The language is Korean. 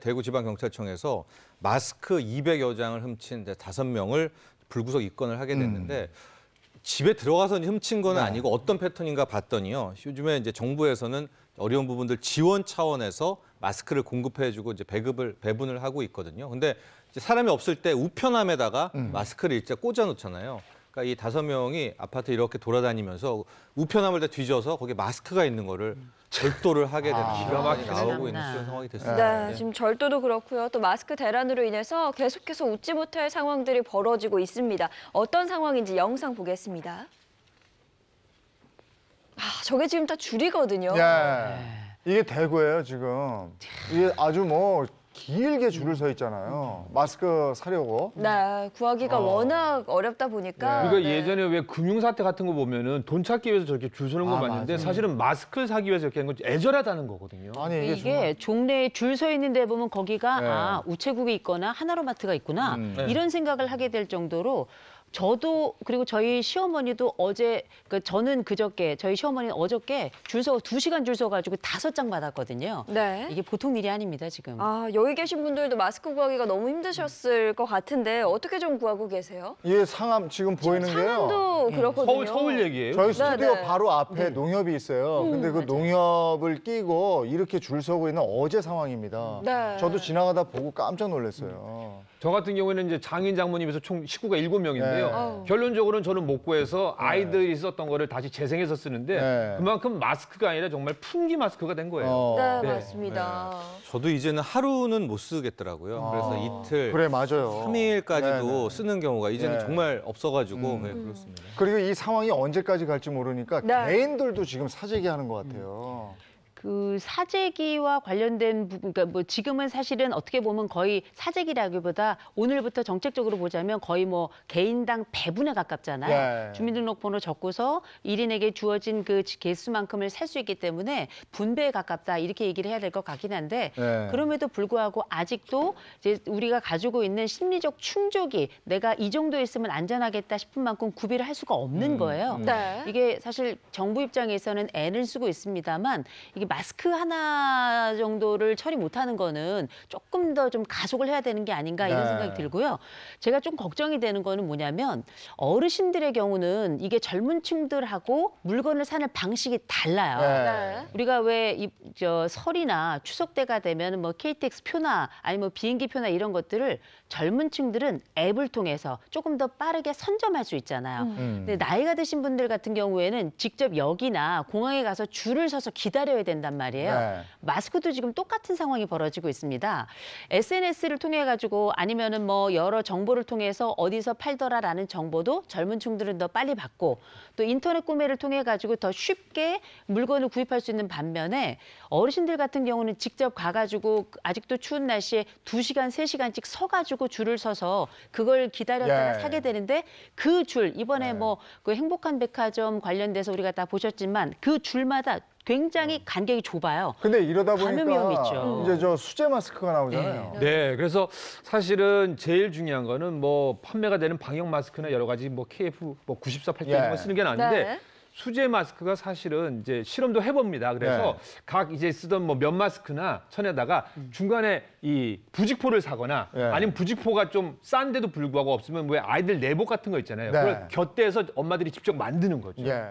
대구지방경찰청에서 마스크 200여 장을 훔친 다섯 명을 불구속 입건을 하게 음. 됐는데 음. 집에 들어가서 훔친 건 네. 아니고 어떤 패턴인가 봤더니요. 요즘에 이제 정부에서는 어려운 부분들 지원 차원에서 마스크를 공급해주고 이제 배급을 배분을 하고 있거든요. 근데 사람이 없을 때 우편함에다가 음. 마스크를 일제 꽂아 놓잖아요. 그러니까 이 다섯 명이 아파트 이렇게 돌아다니면서 우편함을 다 뒤져서 거기에 마스크가 있는 거를 절도를 하게 되는 아, 기가 막히게 나오고 있는 그런 상황이 됐습니다. 네, 예. 지금 절도도 그렇고요. 또 마스크 대란으로 인해서 계속해서 웃지 못할 상황들이 벌어지고 있습니다. 어떤 상황인지 영상 보겠습니다. 아, 저게 지금 다 줄이거든요. 예. 이게 대구예요 지금. 이게 아주 뭐 길게 줄을 서 있잖아요. 마스크 사려고. 네, 구하기가 어. 워낙 어렵다 보니까. 우니까 네. 그러니까 네. 예전에 왜 금융 사태 같은 거 보면은 돈 찾기 위해서 저렇게 줄 서는 거 아, 맞는데 맞아요. 사실은 마스크를 사기 위해서 이렇게 하는 건 애절하다는 거거든요. 아니 이게, 이게 종래에 줄 서 있는데 보면 거기가 네. 아 우체국이 있거나 하나로마트가 있구나 음. 네. 이런 생각을 하게 될 정도로 저도 그리고 저희 시어머니도 어제 그 저는 그저께 저희 시어머니는 어저께 줄서 두 시간 줄 서가지고 다섯 장 받았거든요. 네. 이게 보통 일이 아닙니다 지금. 아 여기 계신 분들도 마스크 구하기가 너무 힘드셨을 것 같은데 어떻게 좀 구하고 계세요? 예, 상암 지금 보이는 게요. 상암도 예. 그렇거든요. 서울 서울 얘기예요. 저희 스튜디오 네. 네. 바로 앞에 네. 농협이 있어요. 음, 근데 그 농협을 끼고 이렇게 줄 서고 있는 어제 상황입니다. 네. 저도 지나가다 보고 깜짝 놀랐어요. 저 같은 경우에는 이제 장인 장모님에서 총 식구가 일곱 명인데 있는요 네. 결론적으로는 저는 목구에서 네. 아이들이 썼던 거를 다시 재생해서 쓰는데 네. 그만큼 마스크가 아니라 정말 풍기 마스크가 된 거예요. 어. 네, 네. 맞습니다. 네. 저도 이제는 하루는 못 쓰겠더라고요. 아. 그래서 이틀, 그래 맞아요. 3일까지도 쓰는 경우가 이제는 정말 없어가지고 음. 네, 그렇습니다. 그리고 이 상황이 언제까지 갈지 모르니까 개인들도 지금 사재기하는 것 같아요. 음. 그 사재기와 관련된 부분, 그러니까 뭐 지금은 사실은 어떻게 보면 거의 사재기라기보다 오늘부터 정책적으로 보자면 거의 뭐 개인당 배분에 가깝잖아요. 예. 주민등록번호 적고서 일인에게 주어진 그 개수만큼을 살 수 있기 때문에 분배에 가깝다 이렇게 얘기를 해야 될 것 같긴 한데 예. 그럼에도 불구하고 아직도 이제 우리가 가지고 있는 심리적 충족이 내가 이 정도 있으면 안전하겠다 싶은 만큼 구비를 할 수가 없는 음, 거예요. 음, 네. 이게 사실 정부 입장에서는 애을 쓰고 있습니다만 이게 마스크 하나 정도를 처리 못하는 거는 조금 더 좀 가속을 해야 되는 게 아닌가 이런 네. 생각이 들고요. 제가 좀 걱정이 되는 거는 뭐냐면 어르신들의 경우는 이게 젊은 층들하고 물건을 사는 방식이 달라요. 네. 우리가 왜 이 저 설이나 추석 때가 되면 뭐 KTX 표나 아니면 뭐 비행기 표나 이런 것들을 젊은 층들은 앱을 통해서 조금 더 빠르게 선점할 수 있잖아요. 음. 음. 근데 나이가 드신 분들 같은 경우에는 직접 역이나 공항에 가서 줄을 서서 기다려야 되는 된단 말이에요. 네. 마스크도 지금 똑같은 상황이 벌어지고 있습니다. SNS를 통해 가지고 아니면은 뭐 여러 정보를 통해서 어디서 팔더라라는 정보도 젊은 층들은 더 빨리 받고 또 인터넷 구매를 통해 가지고 더 쉽게 물건을 구입할 수 있는 반면에 어르신들 같은 경우는 직접 가 가지고 아직도 추운 날씨에 두시간세시간씩서 가지고 줄을 서서 그걸 기다렸다가 예. 사게 되는데 그 줄 이번에 예. 네. 뭐그 행복한 백화점 관련돼서 우리가 다 보셨지만 그 줄마다 굉장히 음. 간격이 좁아요. 근데 이러다 보니까 있죠. 이제 저 수제 마스크가 나오잖아요. 네. 네, 그래서 사실은 제일 중요한 거는 뭐 판매가 되는 방역 마스크나 여러 가지 뭐 KF 뭐 94, 8 예. 이런 거 예. 쓰는 게아는데 네. 수제 마스크가 사실은 이제 실험도 해봅니다. 그래서 네. 각 이제 쓰던 뭐 면 마스크나 천에다가 음. 중간에 이 부직포를 사거나 예. 아니면 부직포가 좀 싼데도 불구하고 없으면 왜 아이들 내복 같은 거 있잖아요. 네. 그걸 곁대서 에 엄마들이 직접 만드는 거죠. 예.